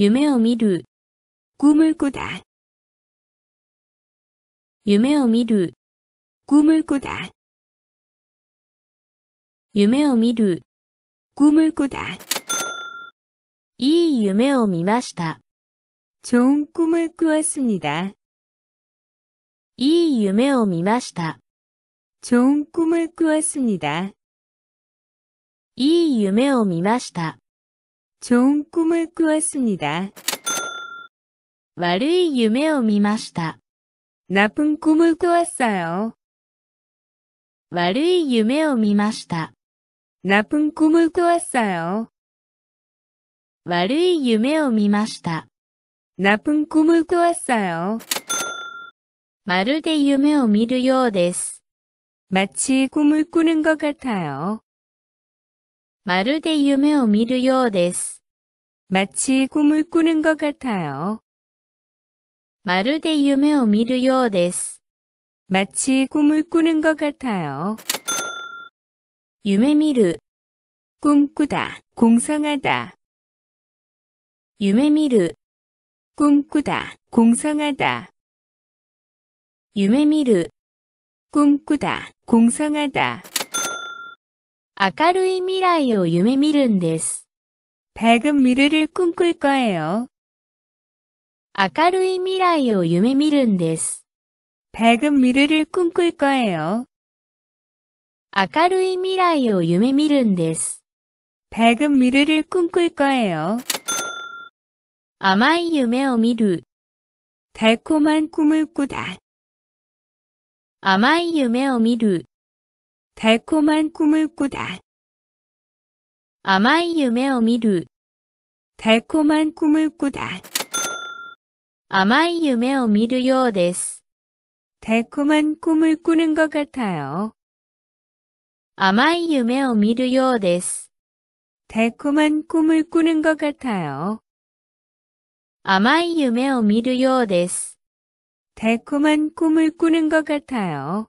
夢を見る。꿈을꾸 다。 夢を見る。꿈을꾸 다。 夢を見る。꿈을꾸 다。 いい夢を見ました。좋은꿈을꾸었습니 다。 いい夢を見ました。좋은꿈을꾸었습니 다。 いい夢を見ました。 좋은 꿈을 꾸었습니다. 悪い 꿈을 見ました 나쁜 꿈을 꾸었어요. 悪い 꿈을 見ました 나쁜 꿈을 꾸었어요. 悪い 꿈을 見ました 나쁜 꿈을 꾸었어요. まるで夢を見るようです。 마치 꿈을 꾸는 것 같아요. まるで夢を見るようです。마치꿈을꾸는것같아 요。 まるで夢を見るようです。마치꿈을꾸는것같아 요。 夢見る。꿈꾸 다、 공상하 다。 夢見る。꿈꾸 다、 공상하 다。 夢見る。꿈꾸다공상하 다. 明るい未来を夢見るんです。밝은미래를꿈꿀거예 요。 明るい未来を夢見るんです。밝은미래를꿈꿀거예 요。 明るい未来を夢見るんです。밝은미래를꿈꿀거예 요。 甘い夢を見る。달콤한꿈을꾸다。 甘い夢を見る。 달콤한 꿈을 꾸다. 甘い夢を見る 달콤한 꿈을 꾸다. 甘い夢を見るようです 달콤한 꿈을 꾸는 것 같아요. 甘い夢を見るようです 달콤한 꿈을 꾸는 것 같아요. 甘い夢を見るようです 달콤한 꿈을 꾸는 것 같아요.